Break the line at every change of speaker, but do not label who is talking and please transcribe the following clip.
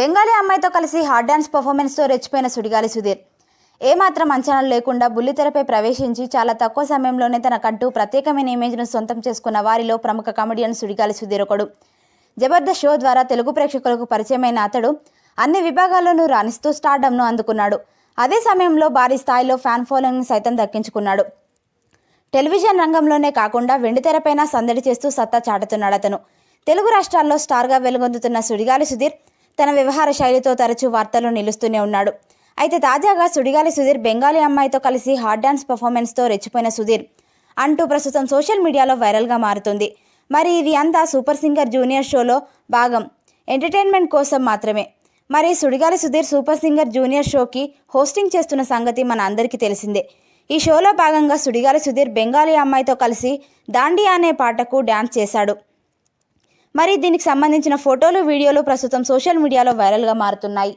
బెంగాలీ అమ్మాయితో కలిసి hard dance పర్ఫార్మెన్స్తో రెచ్చిపోయిన సుడిగాలి సుధీర్ ఏమాత్రం అంచనాలు లేకుండా బుల్లితెరపై ప్రవేశించి చాలా తక్కువ సమయంలోనే తనకంటూ ప్రత్యేకమైన ఇమేజ్ను సొంతం చేసుకున్న వారిలో ప్రముఖ కామెడియన్ సుడిగాలి సుధీర్ ఒకడు జబర్దస్త్ షో ద్వారా తెలుగు ప్రేక్షకులకు పరిచయమైన అతడు అన్ని విభాగాల్లోనూ రాణిస్తూ స్టార్డమ్ను అందుకున్నాడు అదే సమయంలో భారీ స్థాయిలో ఫ్యాన్ ఫాలోయింగ్ సైతం దక్కించుకున్నాడు టెలివిజన్ రంగంలోనే కాకుండా తెరపైన సందడి చేస్తూ సత్తా చాటుతున్నాడు అతను తెలుగు రాష్ట్రాల్లో స్టార్గా వెలుగొందుతున్న సుడిగాలి సుధీర్ తన వ్యవహార శైలితో తరచూ వార్తల్లో నిలుస్తూనే ఉన్నాడు అయితే తాజాగా సుడిగాలి సుధీర్ బెంగాలీ అమ్మాయితో కలిసి హాట్ డాన్స్ పర్ఫార్మెన్స్తో రెచ్చిపోయిన సుధీర్ అంటూ ప్రస్తుతం సోషల్ మీడియాలో వైరల్గా మారుతుంది మరి ఇది అంతా సూపర్ సింగర్ జూనియర్ షోలో భాగం ఎంటర్టైన్మెంట్ కోసం మాత్రమే మరి Sudigali Sudheer super singer junior షోకి హోస్టింగ్ చేస్తున్న సంగతి మన అందరికీ తెలిసిందే ఈ షోలో భాగంగా సుడిగాలి సుధీర్ బెంగాలీ అమ్మాయితో కలిసి దాండియా అనే పాటకు డ్యాన్స్ చేశాడు మరి దీనికి సంబంధించిన ఫోటోలు వీడియోలు ప్రస్తుతం సోషల్ మీడియాలో వైరల్గా మారుతున్నాయి